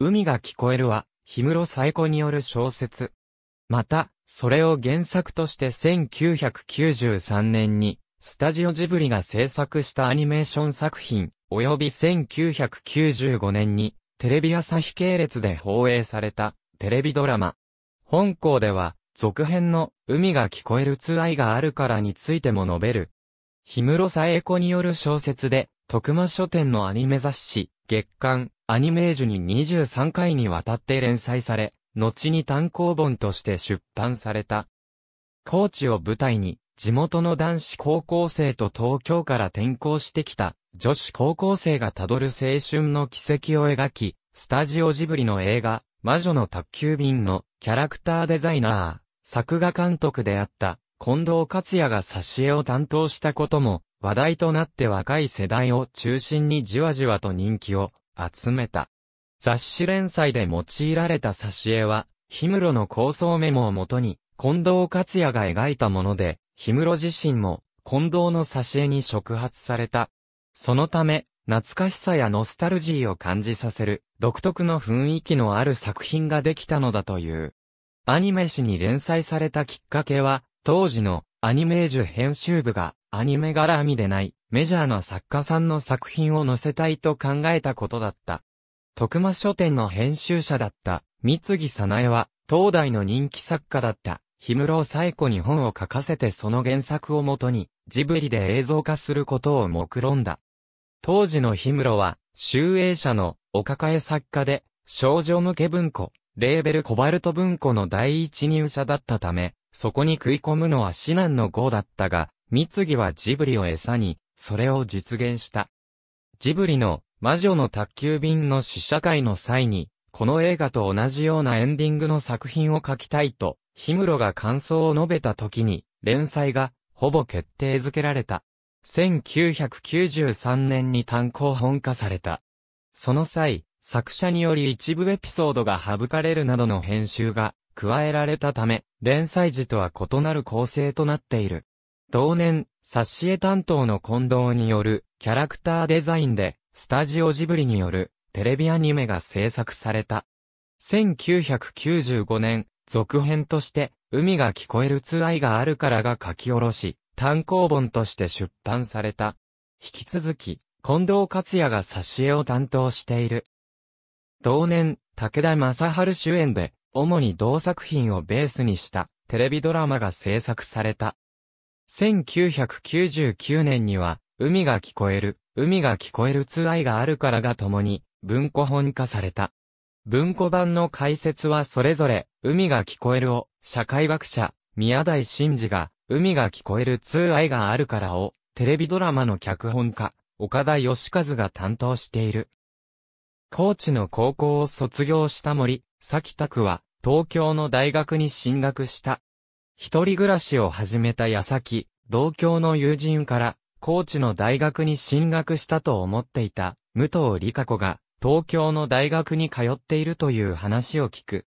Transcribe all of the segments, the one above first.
海が聞こえるは、氷室冴子による小説。また、それを原作として1993年に、スタジオジブリが制作したアニメーション作品、及び1995年に、テレビ朝日系列で放映された、テレビドラマ。本校では、続編の、海が聞こえるつ愛があるからについても述べる。氷室冴子による小説で、徳間書店のアニメ雑誌、月刊、アニメージュに23回にわたって連載され、後に単行本として出版された。高知を舞台に、地元の男子高校生と東京から転校してきた女子高校生がたどる青春の軌跡を描き、スタジオジブリの映画、魔女の宅急便のキャラクターデザイナー、作画監督であった近藤克也が挿絵を担当したことも話題となって若い世代を中心にじわじわと人気を集めた。雑誌連載で用いられた挿絵は、氷室の構想メモをもとに、近藤克也が描いたもので、氷室自身も、近藤の挿絵に触発された。そのため、懐かしさやノスタルジーを感じさせる、独特の雰囲気のある作品ができたのだという。アニメ誌に連載されたきっかけは、当時のアニメージュ編集部がアニメ絡みでないメジャーな作家さんの作品を載せたいと考えたことだった。徳間書店の編集者だった三木早苗は東大の人気作家だった氷室冴子に本を書かせてその原作をもとにジブリで映像化することを目論んだ。当時の氷室は、集英社のお抱え作家で、少女向け文庫、レーベルコバルト文庫の第一入社だったため、そこに食い込むのは至難の号だったが、三木はジブリを餌に、それを実現した。ジブリの魔女の宅急便の試写会の際に、この映画と同じようなエンディングの作品を書きたいと、氷室が感想を述べた時に、連載が、ほぼ決定づけられた。1993年に単行本化された。その際、作者により一部エピソードが省かれるなどの編集が加えられたため、連載時とは異なる構成となっている。同年、冊子絵担当の近藤によるキャラクターデザインで、スタジオジブリによるテレビアニメが制作された。1995年、続編として、海が聞こえるつらいがあるからが書き下ろし、単行本として出版された。引き続き、近藤克也が挿絵を担当している。同年、武田正春主演で、主に同作品をベースにしたテレビドラマが制作された。1999年には、海が聞こえる、海が聞こえるつ愛があるからが共に、文庫本化された。文庫版の解説はそれぞれ、海が聞こえるを、社会学者、宮台真司が、海が聞こえる通愛があるからを、テレビドラマの脚本家、岡田義和が担当している。高知の高校を卒業した森、崎拓は、東京の大学に進学した。一人暮らしを始めた矢先、同郷の友人から、高知の大学に進学したと思っていた、武藤理香子が、東京の大学に通っているという話を聞く。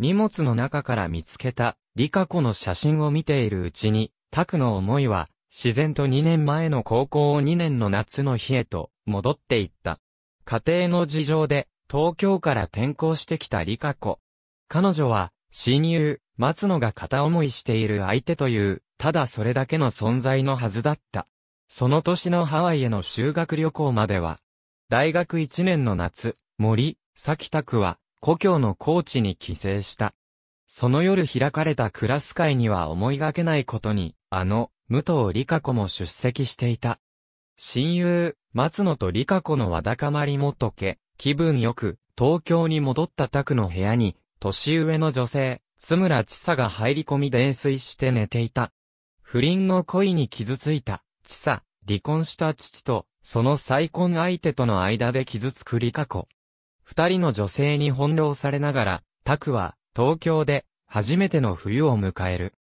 荷物の中から見つけた、理香子の写真を見ているうちに、拓の思いは、自然と2年前の高校を2年の夏の日へと、戻っていった。家庭の事情で、東京から転校してきた理香子。彼女は、親友、松野が片思いしている相手という、ただそれだけの存在のはずだった。その年のハワイへの修学旅行までは、大学1年の夏、森、崎拓は、故郷の高知に帰省した。その夜開かれたクラス会には思いがけないことに、あの、武藤理香子も出席していた。親友、松野と理香子のわだかまりも解け、気分よく、東京に戻った拓の部屋に、年上の女性、津村千佐が入り込み泥酔して寝ていた。不倫の恋に傷ついた、千佐、離婚した父と、その再婚相手との間で傷つくリカ子。二人の女性に翻弄されながら、タクは、東京で、初めての冬を迎える。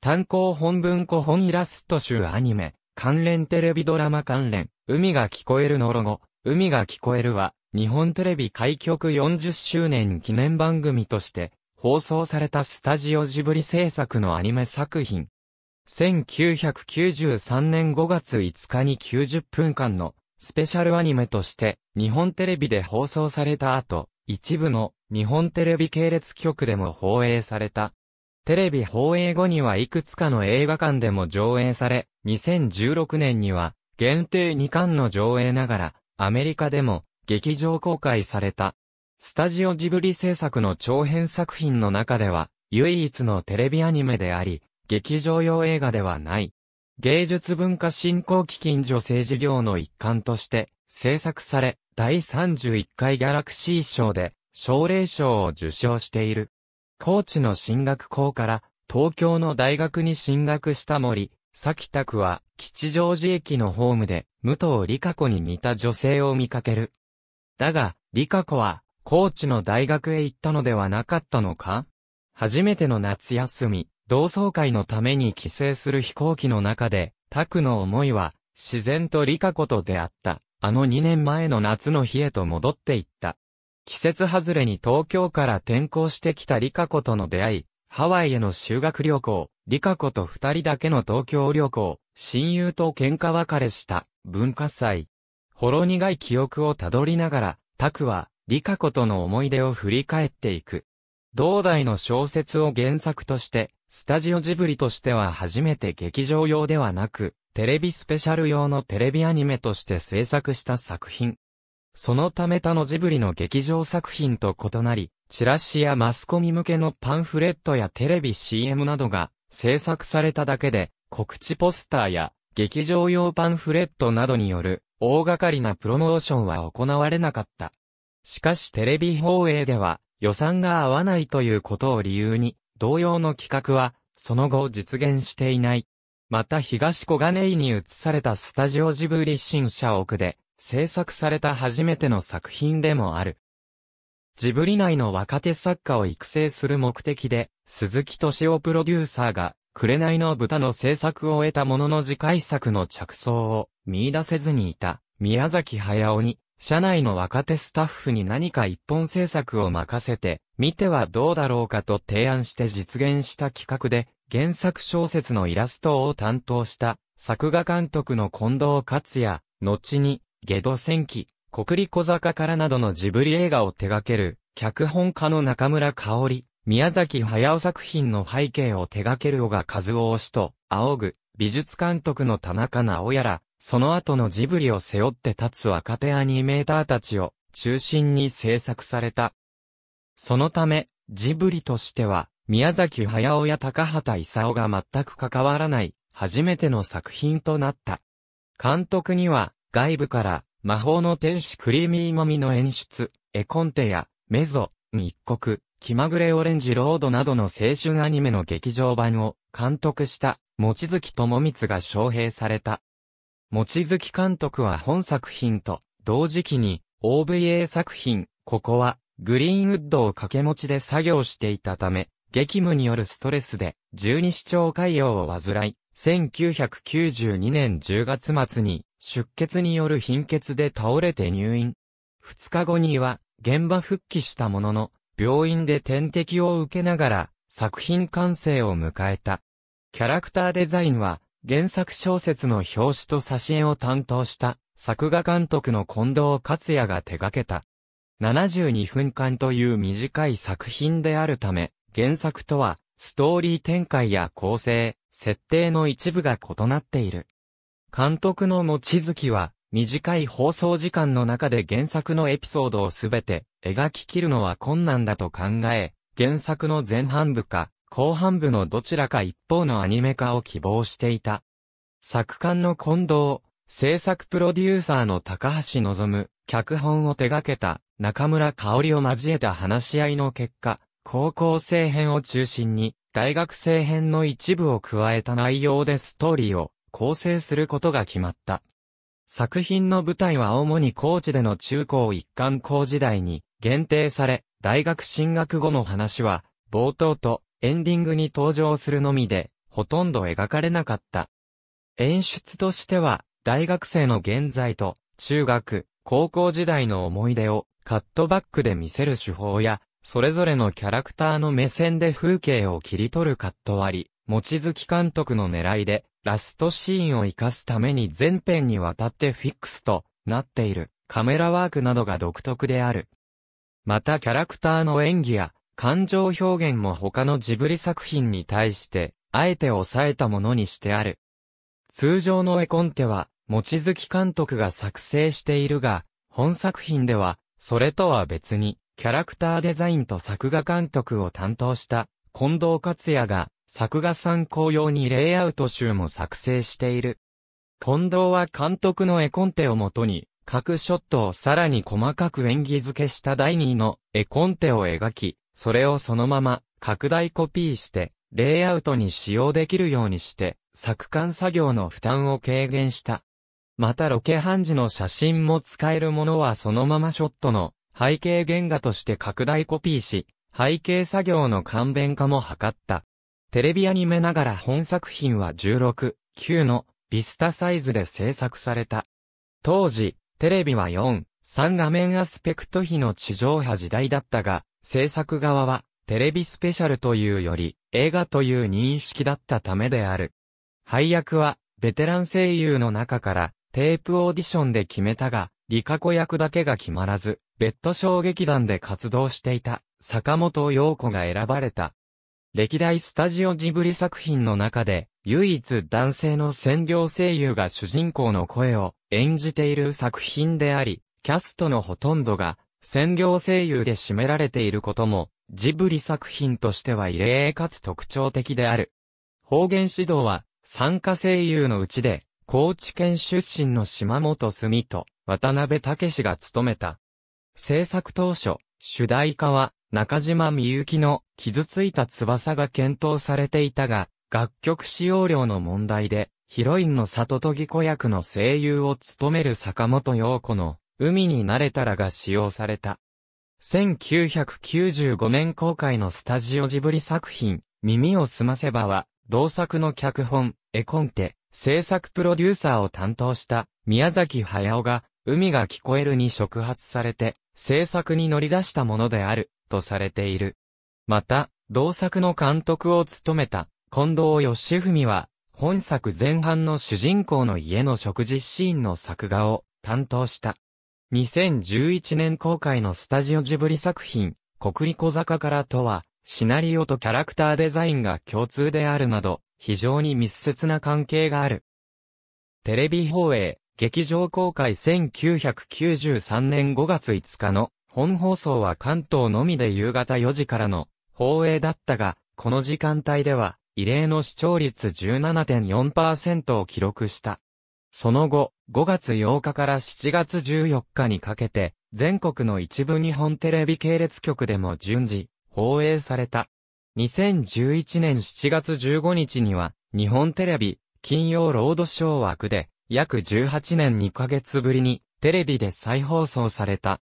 単行本文庫本イラスト集アニメ、関連テレビドラマ関連、海が聞こえるのロゴ、海が聞こえるは、日本テレビ開局40周年記念番組として、放送されたスタジオジブリ制作のアニメ作品。1993年5月5日に90分間のスペシャルアニメとして日本テレビで放送された後、一部の日本テレビ系列局でも放映された。テレビ放映後にはいくつかの映画館でも上映され、2016年には限定2巻の上映ながらアメリカでも劇場公開された。スタジオジブリ制作の長編作品の中では、唯一のテレビアニメであり、劇場用映画ではない。芸術文化振興基金助成事業の一環として、制作され、第31回ギャラクシー賞で、奨励賞を受賞している。高知の進学校から、東京の大学に進学した森、崎拓は、吉祥寺駅のホームで、武藤理香子に似た女性を見かける。だが、理香子は、高知の大学へ行ったのではなかったのか初めての夏休み、同窓会のために帰省する飛行機の中で、タクの思いは、自然とリカ子と出会った、あの2年前の夏の日へと戻っていった。季節外れに東京から転校してきたリカ子との出会い、ハワイへの修学旅行、リカ子と二人だけの東京旅行、親友と喧嘩別れした、文化祭。ほろ苦い記憶をたどりながら、タクは、理カ子との思い出を振り返っていく。同代の小説を原作として、スタジオジブリとしては初めて劇場用ではなく、テレビスペシャル用のテレビアニメとして制作した作品。そのため他のジブリの劇場作品と異なり、チラシやマスコミ向けのパンフレットやテレビ CM などが制作されただけで、告知ポスターや劇場用パンフレットなどによる大掛かりなプロモーションは行われなかった。しかしテレビ放映では予算が合わないということを理由に、同様の企画は、その後実現していない。また東小金井に移されたスタジオジブリ新社屋で、制作された初めての作品でもある。ジブリ内の若手作家を育成する目的で、鈴木敏夫プロデューサーが、紅の豚の制作を終えたものの次回作の着想を見出せずにいた宮崎駿に社内の若手スタッフに何か一本制作を任せて、見てはどうだろうかと提案して実現した企画で、原作小説のイラストを担当した作画監督の近藤克也、後に、ゲド戦記、国立小坂からなどのジブリ映画を手掛ける、脚本家の中村香織、宮崎駿作品の背景を手掛ける小賀和夫氏と、仰ぐ、美術監督の田中直也ら、その後のジブリを背負って立つ若手アニメーターたちを中心に制作された。そのため、ジブリとしては、宮崎駿や高畑勲が全く関わらない、初めての作品となった。監督には、外部から、魔法の天使クリーミーもミの演出、絵コンテや、メゾ、密告、気まぐれオレンジロードなどの青春アニメの劇場版を監督した、望月智光が招聘された。望月監督は本作品と同時期に OVA 作品、ここはグリーンウッドを掛け持ちで作業していたため、激務によるストレスで十二指腸潰瘍を患い、1992年10月末に出血による貧血で倒れて入院。2日後には現場復帰したものの、病院で点滴を受けながら作品完成を迎えた。キャラクターデザインは原作小説の表紙と写真を担当した作画監督の近藤克也が手掛けた。72分間という短い作品であるため、原作とはストーリー展開や構成、設定の一部が異なっている。監督の望月は、短い放送時間の中で原作のエピソードをすべて描き切るのは困難だと考え、原作の前半部か、後半部のどちらか一方のアニメ化を希望していた。作館の近藤、制作プロデューサーの高橋望、脚本を手掛けた中村香織を交えた話し合いの結果、高校生編を中心に、大学生編の一部を加えた内容でストーリーを構成することが決まった。作品の舞台は主に高知での中高一貫校時代に限定され、大学進学後の話は、冒頭とエンディングに登場するのみで、ほとんど描かれなかった。演出としては、大学生の現在と、中学、高校時代の思い出を、カットバックで見せる手法や、それぞれのキャラクターの目線で風景を切り取るカット割り、望月監督の狙いで、ラストシーンを活かすために全編にわたってフィックスとなっているカメラワークなどが独特である。またキャラクターの演技や感情表現も他のジブリ作品に対して、あえて抑えたものにしてある。通常の絵コンテは、望月監督が作成しているが、本作品では、それとは別に、キャラクターデザインと作画監督を担当した、近藤克也が、作画参考用にレイアウト集も作成している。近藤は監督の絵コンテをもとに、各ショットをさらに細かく演技付けした第2の絵コンテを描き、それをそのまま拡大コピーして、レイアウトに使用できるようにして、作間作業の負担を軽減した。またロケハン時の写真も使えるものはそのままショットの背景原画として拡大コピーし、背景作業の簡便化も図った。テレビアニメながら本作品は16、9のビスタサイズで制作された。当時、テレビは4、3画面アスペクト比の地上波時代だったが、制作側は、テレビスペシャルというより、映画という認識だったためである。配役は、ベテラン声優の中から、テープオーディションで決めたが、リカ子役だけが決まらず、ベッド小劇団で活動していた、坂本陽子が選ばれた。歴代スタジオジブリ作品の中で、唯一男性の専業声優が主人公の声を演じている作品であり、キャストのほとんどが専業声優で占められていることも、ジブリ作品としては異例かつ特徴的である。方言指導は、参加声優のうちで、高知県出身の島本澄と渡辺武が務めた。制作当初、主題歌は中島みゆきの傷ついた翼が検討されていたが、楽曲使用量の問題で、ヒロインの里とぎ子役の声優を務める坂本陽子の海に慣れたらが使用された。1995年公開のスタジオジブリ作品、耳をすませばは、同作の脚本、絵コンテ、制作プロデューサーを担当した宮崎駿が、海が聞こえるに触発されて、制作に乗り出したものである、とされている。また、同作の監督を務めた、近藤義文は、本作前半の主人公の家の食事シーンの作画を担当した。2011年公開のスタジオジブリ作品、国立小坂からとは、シナリオとキャラクターデザインが共通であるなど、非常に密接な関係がある。テレビ放映、劇場公開1993年5月5日の本放送は関東のみで夕方4時からの放映だったが、この時間帯では異例の視聴率17.4%を記録した。その後、5月8日から7月14日にかけて、全国の一部日本テレビ系列局でも順次、放映された。2011年7月15日には、日本テレビ、金曜ロードショー枠で、約18年2ヶ月ぶりに、テレビで再放送された。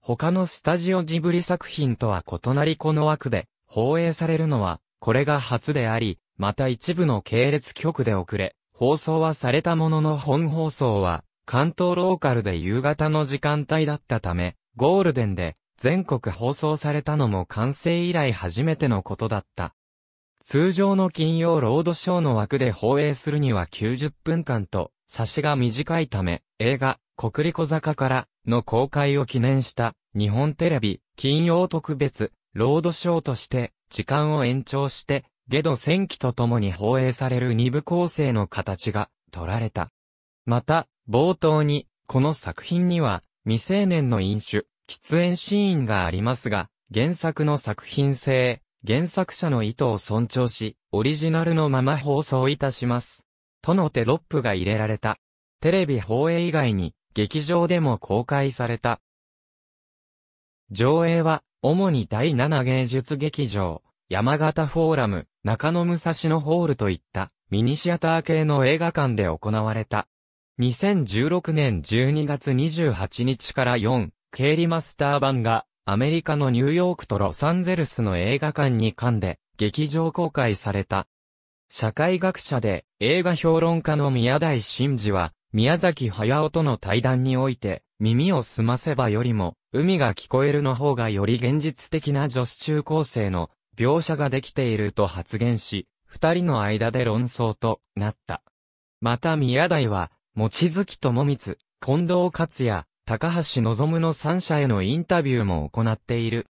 他のスタジオジブリ作品とは異なりこの枠で、放映されるのは、これが初であり、また一部の系列局で遅れ、放送はされたものの本放送は、関東ローカルで夕方の時間帯だったため、ゴールデンで全国放送されたのも完成以来初めてのことだった。通常の金曜ロードショーの枠で放映するには90分間と、差しが短いため、映画、国立小坂からの公開を記念した日本テレビ金曜特別ロードショーとして時間を延長してゲド戦記とともに放映される二部構成の形が取られた。また、冒頭に、この作品には、未成年の飲酒、喫煙シーンがありますが、原作の作品性、原作者の意図を尊重し、オリジナルのまま放送いたします。とのテロップが入れられた。テレビ放映以外に、劇場でも公開された。上映は、主に第7芸術劇場、山形フォーラム、中野武蔵野ホールといったミニシアター系の映画館で行われた。2016年12月28日から4、イリマスター版がアメリカのニューヨークとロサンゼルスの映画館にんで劇場公開された。社会学者で映画評論家の宮台真司は宮崎駿との対談において耳を澄ませばよりも海が聞こえるの方がより現実的な女子中高生の描写ができていると発言し、二人の間で論争となった。また宮台は、望月智光、近藤勝也、高橋望の三者へのインタビューも行っている。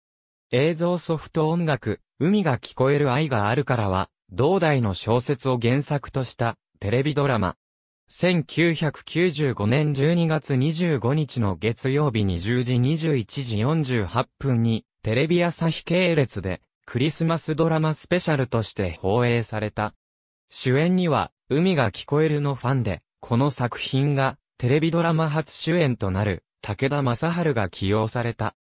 映像ソフト音楽、海が聞こえる愛があるからは、同代の小説を原作としたテレビドラマ。1995年12月25日の月曜日20時21時48分にテレビ朝日系列でクリスマスドラマスペシャルとして放映された。主演には、海が聞こえるのファンで、この作品が、テレビドラマ初主演となる、武田正春が起用された。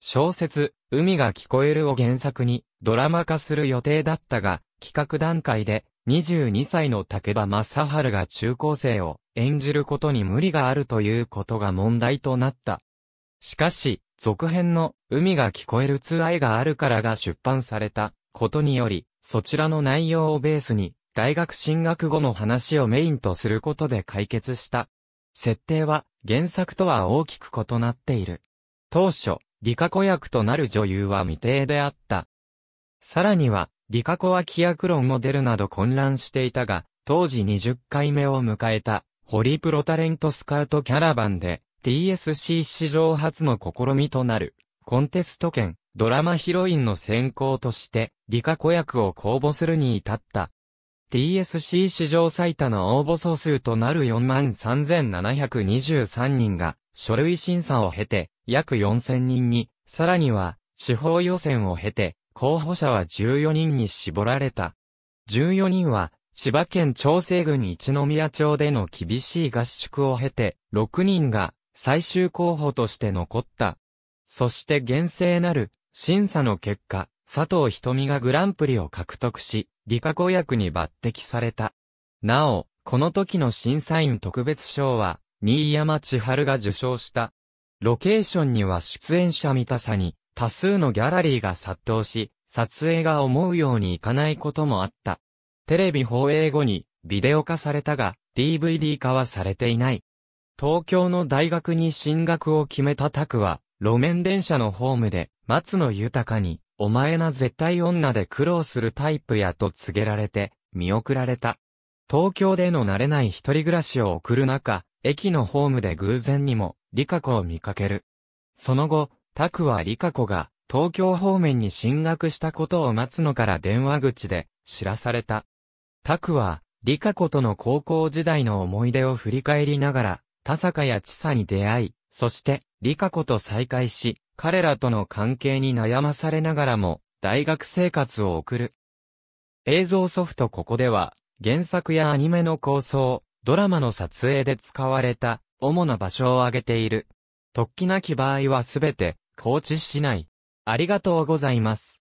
小説、海が聞こえるを原作に、ドラマ化する予定だったが、企画段階で、22歳の武田正春が中高生を演じることに無理があるということが問題となった。しかし、続編の海が聞こえるツアーがあるからが出版されたことにより、そちらの内容をベースに、大学進学後の話をメインとすることで解決した。設定は原作とは大きく異なっている。当初、リカ子役となる女優は未定であった。さらには、リカ子は規約論も出るなど混乱していたが、当時20回目を迎えた、ホリプロタレントスカウトキャラバンで、TSC 史上初の試みとなる。コンテスト権、ドラマヒロインの選考として、理科子役を公募するに至った。TSC 史上最多の応募総数となる43,723人が、書類審査を経て、約4000人に、さらには、地方予選を経て、候補者は14人に絞られた。14人は、千葉県長生郡一宮町での厳しい合宿を経て、6人が最終候補として残った。そして厳正なる審査の結果、佐藤瞳がグランプリを獲得し、理科子役に抜擢された。なお、この時の審査員特別賞は、新山千春が受賞した。ロケーションには出演者見たさに、多数のギャラリーが殺到し、撮影が思うようにいかないこともあった。テレビ放映後に、ビデオ化されたが、DVD 化はされていない。東京の大学に進学を決めたクは、路面電車のホームで、松野豊に、お前な絶対女で苦労するタイプやと告げられて、見送られた。東京での慣れない一人暮らしを送る中、駅のホームで偶然にも、リカ子を見かける。その後、タクはリカ子が、東京方面に進学したことを松野から電話口で、知らされた。タクは、リカ子との高校時代の思い出を振り返りながら、田坂や千佐に出会い、そして、リカ子と再会し、彼らとの関係に悩まされながらも、大学生活を送る。映像ソフトここでは、原作やアニメの構想、ドラマの撮影で使われた、主な場所を挙げている。突起なき場合はすべて、高知市内。ありがとうございます。